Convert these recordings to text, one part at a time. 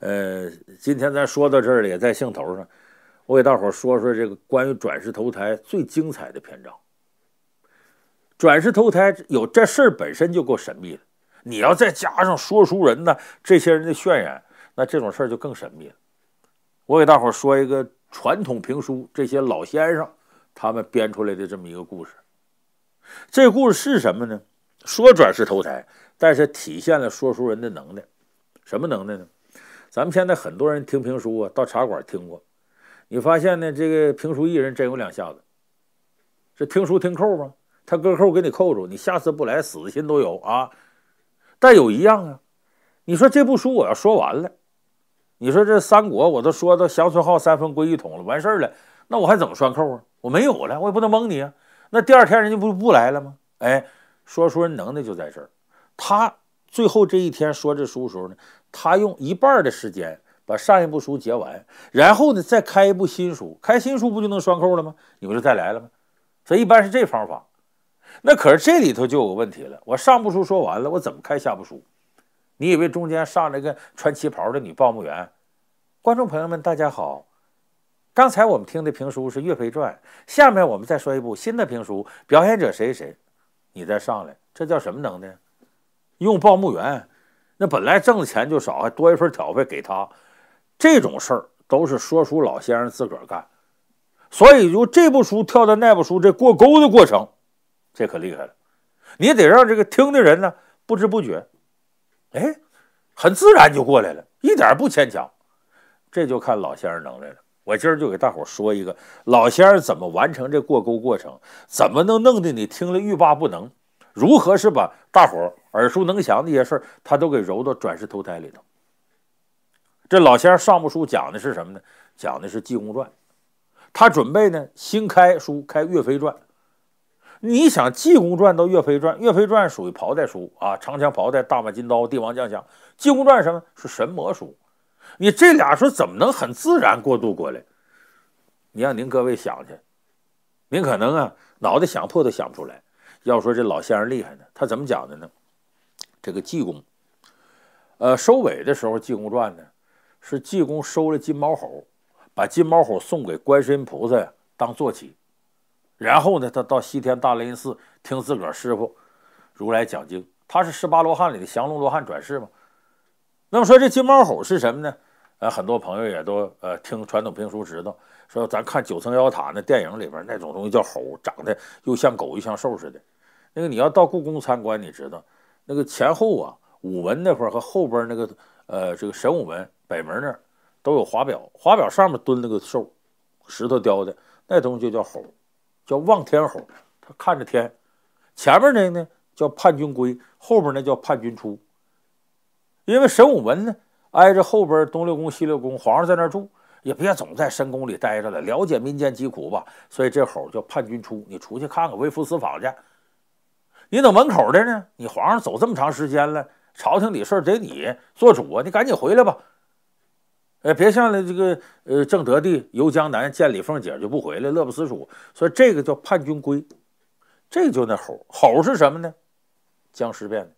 呃，今天咱说到这儿了，在兴头上，我给大伙说说这个关于转世投胎最精彩的篇章。转世投胎有这事儿本身就够神秘了，你要再加上说书人呢这些人的渲染，那这种事儿就更神秘。了。我给大伙说一个传统评书，这些老先生他们编出来的这么一个故事。这故事是什么呢？说转世投胎，但是体现了说书人的能耐，什么能耐呢？咱们现在很多人听评书啊，到茶馆听过。你发现呢，这个评书艺人真有两下子。是听书听扣吗？他搁扣给你扣住，你下次不来，死的心都有啊。但有一样啊，你说这部书我要说完了，你说这三国我都说到乡孙浩三分归一统了，完事儿了，那我还怎么拴扣啊？我没有了，我也不能蒙你啊。那第二天人家不不来了吗？哎，说书人能耐就在这儿。他最后这一天说这书的时候呢。他用一半的时间把上一部书结完，然后呢，再开一部新书，开新书不就能双扣了吗？你不就再来了吗？所以一般是这方法。那可是这里头就有问题了。我上部书说完了，我怎么开下部书？你以为中间上来个穿旗袍的女报幕员？观众朋友们，大家好。刚才我们听的评书是《岳飞传》，下面我们再说一部新的评书，表演者谁谁，你再上来，这叫什么能耐？用报幕员。那本来挣的钱就少，还多一份挑费给他，这种事儿都是说书老先生自个儿干。所以，由这部书跳到那部书，这过沟的过程，这可厉害了。你得让这个听的人呢，不知不觉，哎，很自然就过来了，一点不牵强。这就看老先生能耐了。我今儿就给大伙说一个老先生怎么完成这过沟过程，怎么能弄得你听了欲罢不能。如何是把大伙耳熟能详的一些事他都给揉到转世投胎里头？这老先生上部书讲的是什么呢？讲的是《济公传》，他准备呢新开书开《岳飞传》。你想《济公传》到《岳飞传》，《岳飞传》属于袍带书啊，长枪袍带，大马金刀，帝王将相；《济公传》什么是神魔书？你这俩说怎么能很自然过渡过来？你让您各位想去，您可能啊脑袋想破都想不出来。要说这老先生厉害呢，他怎么讲的呢？这个济公，呃，收尾的时候，《济公传》呢，是济公收了金毛猴，把金毛猴送给观世音菩萨当坐骑，然后呢，他到西天大雷音寺听自个儿师傅如来讲经。他是十八罗汉里的降龙罗汉转世嘛。那么说这金毛猴是什么呢？呃，很多朋友也都呃听传统评书知道，说咱看《九层妖塔》那电影里边那种东西叫猴，长得又像狗又像兽似的。那个你要到故宫参观，你知道，那个前后啊，午门那会儿和后边那个，呃，这个神武门北门那儿都有华表，华表上面蹲了个兽，石头雕的那东西就叫猴，叫望天猴，它看着天。前面那呢叫叛军归，后边那叫叛军出。因为神武门呢挨着后边东六宫西六宫，皇上在那儿住，也别总在深宫里待着了，了解民间疾苦吧。所以这猴叫叛军出，你出去看看，微服私访去。你等门口的呢？你皇上走这么长时间了，朝廷里事得你做主啊！你赶紧回来吧，哎，别像这个呃，正德帝游江南见李凤姐就不回来，乐不思蜀，所以这个叫叛军归，这就那吼吼是什么呢？僵尸变的，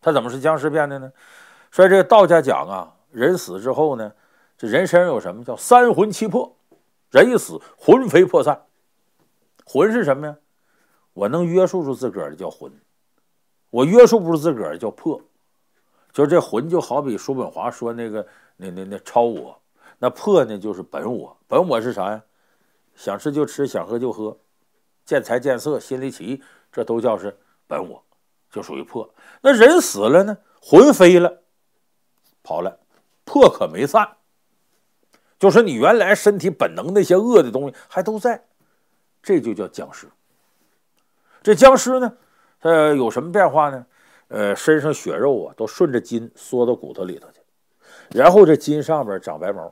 他怎么是僵尸变的呢？所以这个道家讲啊，人死之后呢，这人身上有什么叫三魂七魄，人一死魂飞魄散，魂是什么呀？我能约束住自个儿的叫魂，我约束不住自个儿的叫魄。就这魂就好比叔本华说那个那那那超我，那魄呢就是本我。本我是啥呀？想吃就吃，想喝就喝，见财见色心里起，这都叫是本我，就属于魄。那人死了呢，魂飞了，跑了，魄可没散，就是你原来身体本能那些恶的东西还都在，这就叫僵尸。这僵尸呢，它有什么变化呢？呃，身上血肉啊，都顺着筋缩到骨头里头去，然后这筋上边长白毛，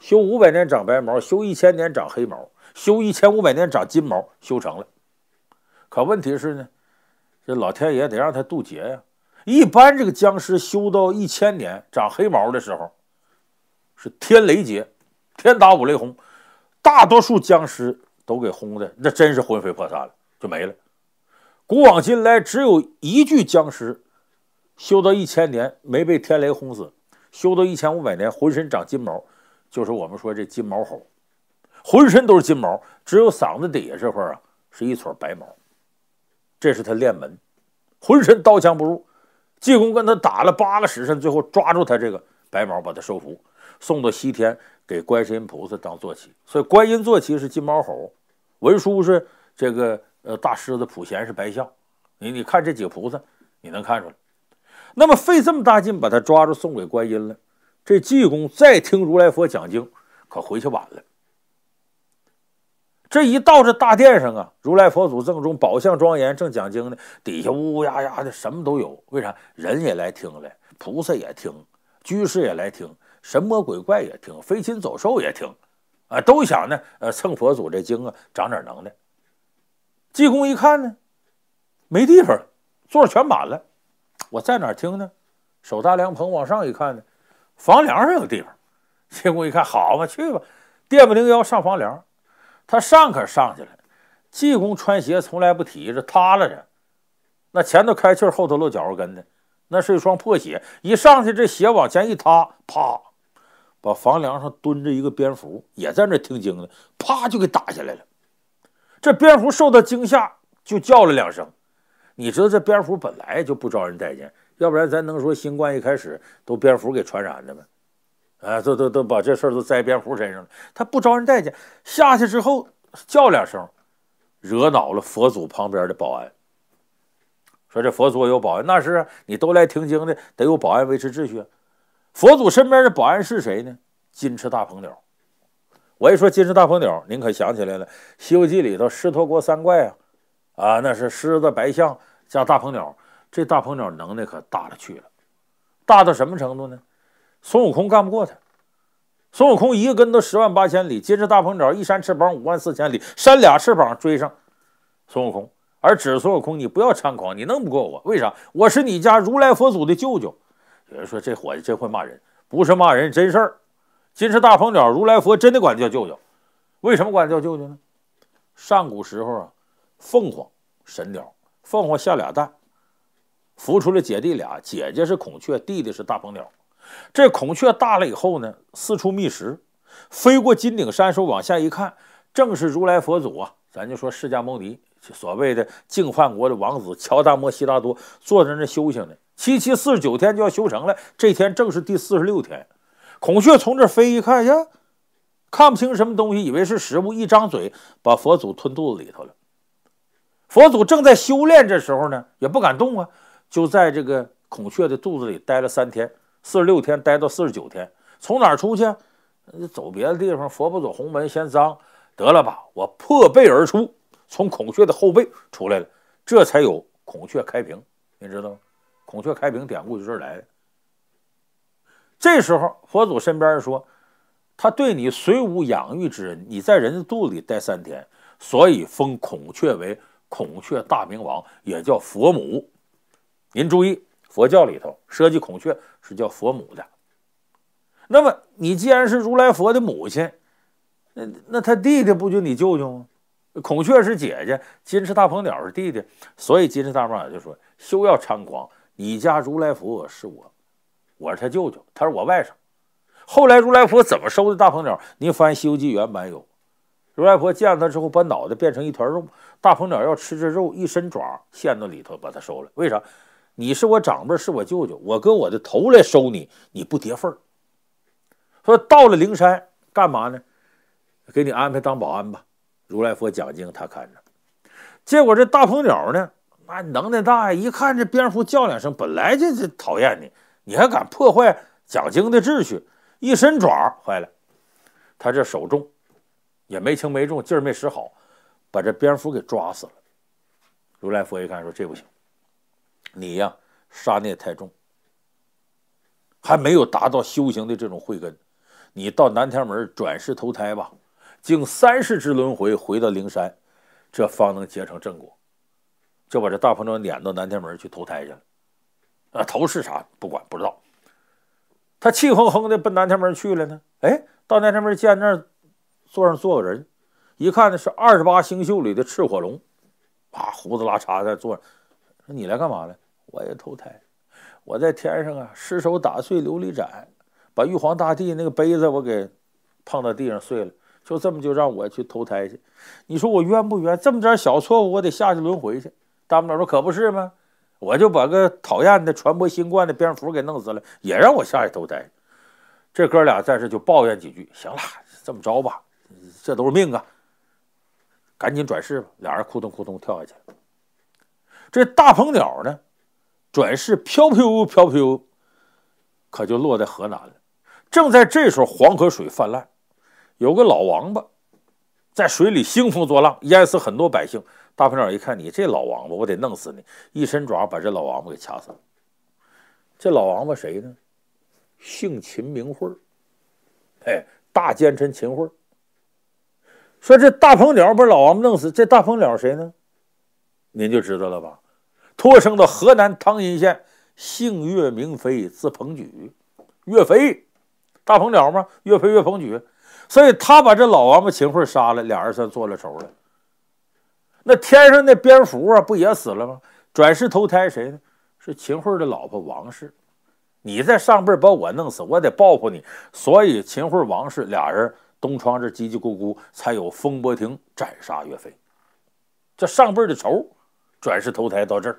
修五百年长白毛，修一千年长黑毛，修一千五百年长金毛，修成了。可问题是呢，这老天爷得让他渡劫呀。一般这个僵尸修到一千年长黑毛的时候，是天雷劫，天打五雷轰，大多数僵尸都给轰的，那真是魂飞魄散了，就没了。古往今来，只有一具僵尸修到一千年没被天雷轰死，修到一千五百年浑身长金毛，就是我们说这金毛猴，浑身都是金毛，只有嗓子底下这块啊是一撮白毛，这是他练门，浑身刀枪不入，济公跟他打了八个时辰，最后抓住他这个白毛，把他收服，送到西天给观世音菩萨当坐骑，所以观音坐骑是金毛猴，文殊是这个。呃，大狮子普贤是白象，你你看这几个菩萨，你能看出来？那么费这么大劲把他抓住，送给观音了。这济公再听如来佛讲经，可回去晚了。这一到这大殿上啊，如来佛祖正中宝相庄严，正讲经呢，底下乌乌呀呀的，什么都有。为啥？人也来听了，菩萨也听，居士也来听，神魔鬼怪也听，飞禽走兽也听，啊，都想呢，呃，蹭佛祖这经啊，长点能耐。济公一看呢，没地方，座全满了，我在哪听呢？手搭凉棚往上一看呢，房梁上有地方。济公一看，好嘛，去吧，垫不灵腰上房梁。他上可上去了。济公穿鞋从来不提着，塌拉着，那前头开气儿，后头露脚后跟的，那是一双破鞋。一上去，这鞋往前一塌，啪，把房梁上蹲着一个蝙蝠也在那听经呢，啪就给打下来了。这蝙蝠受到惊吓，就叫了两声。你知道这蝙蝠本来就不招人待见，要不然咱能说新冠一开始都蝙蝠给传染的吗？哎，都都都把这事都栽蝙蝠身上了。它不招人待见，下去之后叫两声，惹恼了佛祖旁边的保安。说这佛祖有保安，那是你都来听经的，得有保安维持秩序。佛祖身边的保安是谁呢？金翅大鹏鸟。我一说金翅大鹏鸟，您可想起来了？《西游记》里头狮驼国三怪啊，啊，那是狮子、白象加大鹏鸟。这大鹏鸟能耐可大了去了，大到什么程度呢？孙悟空干不过他。孙悟空一个跟头十万八千里，金翅大鹏鸟一扇翅膀五万四千里，扇俩翅膀追上孙悟空，而指孙悟空：“你不要猖狂，你弄不过我。为啥？我是你家如来佛祖的舅舅。”有人说这伙计真会骂人，不是骂人，真事儿。金翅大鹏鸟，如来佛真的管叫舅舅。为什么管叫舅舅呢？上古时候啊，凤凰神鸟，凤凰下俩蛋，孵出了姐弟俩，姐姐是孔雀，弟弟是大鹏鸟。这孔雀大了以后呢，四处觅食，飞过金顶山时候往下一看，正是如来佛祖啊，咱就说释迦牟尼，所谓的净饭国的王子乔达摩悉达多，坐在那修行呢，七七四十九天就要修成了，这天正是第四十六天。孔雀从这飞，一看呀，看不清什么东西，以为是食物，一张嘴把佛祖吞肚子里头了。佛祖正在修炼，这时候呢也不敢动啊，就在这个孔雀的肚子里待了三天、四十六天，待到四十九天，从哪儿出去？走别的地方，佛不走红门，嫌脏。得了吧，我破背而出，从孔雀的后背出来了，这才有孔雀开屏。你知道吗？孔雀开屏典故就这儿来的。这时候，佛祖身边人说：“他对你虽无养育之恩，你在人肚子里待三天，所以封孔雀为孔雀大明王，也叫佛母。”您注意，佛教里头涉及孔雀是叫佛母的。那么你既然是如来佛的母亲，那那他弟弟不就你舅舅吗？孔雀是姐姐，金翅大鹏鸟是弟弟，所以金翅大鹏鸟就说：“休要猖狂，你家如来佛是我。”我是他舅舅，他是我外甥。后来如来佛怎么收的大鹏鸟？您翻《西游记》原版有。如来佛见了他之后，把脑袋变成一团肉。大鹏鸟要吃这肉，一伸爪陷到里头，把他收了。为啥？你是我长辈，是我舅舅，我搁我的头来收你，你不叠份儿。说到了灵山干嘛呢？给你安排当保安吧。如来佛讲经，他看着。结果这大鹏鸟呢，那能耐大，呀！一看这蝙蝠叫两声，本来就是讨厌的。你还敢破坏讲经的秩序？一伸爪坏了，他这手重也没轻没重，劲儿没使好，把这蝙蝠给抓死了。如来佛一看说：“这不行，你呀杀孽太重，还没有达到修行的这种慧根，你到南天门转世投胎吧，经三世之轮回回到灵山，这方能结成正果。”就把这大鹏鸟撵到南天门去投胎去了。那头是啥？不管不知道。他气哼哼的奔南天门去了呢。哎，到南天门见那坐座上坐个人，一看呢是二十八星宿里的赤火龙，啊，胡子拉碴的坐着。说：“你来干嘛来？”“我也投胎。”“我在天上啊，失手打碎琉璃盏，把玉皇大帝那个杯子我给碰到地上碎了，就这么就让我去投胎去。”“你说我冤不冤？这么点小错误，我得下去轮回去。”大不了说：“可不是吗？”我就把个讨厌的传播新冠的蝙蝠给弄死了，也让我下一头呆。这哥俩在这就抱怨几句，行了，这么着吧，这都是命啊，赶紧转世吧。俩人扑通扑通跳下去了。这大鹏鸟呢，转世飘飘飘飘，可就落在河南了。正在这时候，黄河水泛滥，有个老王八。在水里兴风作浪，淹死很多百姓。大鹏鸟一看你这老王八，我得弄死你！一伸爪把这老王八给掐死了。这老王八谁呢？姓秦名慧。儿，大奸臣秦桧说这大鹏鸟把老王八弄死，这大鹏鸟谁呢？您就知道了吧？托生到河南汤阴县，姓岳名飞，字鹏举。岳飞，大鹏鸟吗？岳飞，岳鹏举。所以他把这老王八秦桧杀了，俩人算做了仇了。那天上那蝙蝠啊，不也死了吗？转世投胎谁呢？是秦桧的老婆王氏。你在上辈把我弄死，我得报复你。所以秦桧、王氏俩人东窗这叽叽咕咕，才有风波亭斩杀岳飞。这上辈的仇，转世投胎到这儿。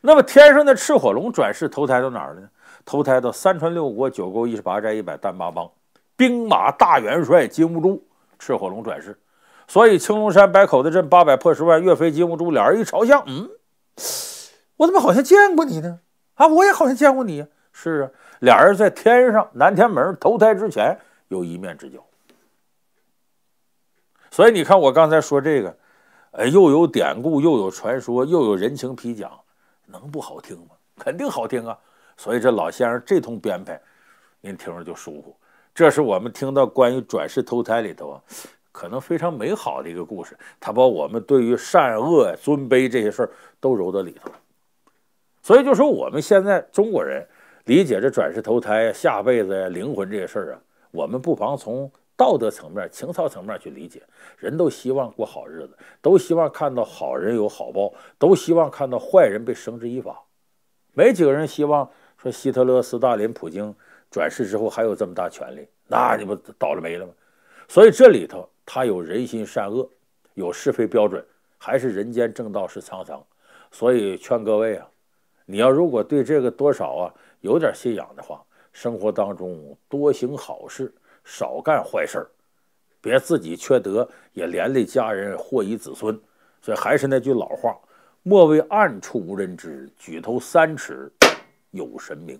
那么天上的赤火龙转世投胎到哪儿了呢？投胎到三川六国、九沟一十八寨、一百单八帮。兵马大元帅金兀术，赤火龙转世，所以青龙山白口子镇八百破十万。岳飞、金兀术俩人一朝向，嗯，我怎么好像见过你呢？啊，我也好像见过你。是啊，俩人在天上南天门投胎之前有一面之交。所以你看我刚才说这个，呃，又有典故，又有传说，又有人情皮讲，能不好听吗？肯定好听啊。所以这老先生这通编排，您听着就舒服。这是我们听到关于转世投胎里头，可能非常美好的一个故事。他把我们对于善恶尊卑这些事儿都揉到里头，所以就说我们现在中国人理解这转世投胎、下辈子、灵魂这些事儿啊，我们不妨从道德层面、情操层面去理解。人都希望过好日子，都希望看到好人有好报，都希望看到坏人被绳之以法。没几个人希望说希特勒、斯大林、普京。转世之后还有这么大权力，那你不倒了霉了吗？所以这里头他有人心善恶，有是非标准，还是人间正道是沧桑。所以劝各位啊，你要如果对这个多少啊有点信仰的话，生活当中多行好事，少干坏事，别自己缺德也连累家人祸及子孙。所以还是那句老话：莫为暗处无人知，举头三尺有神明。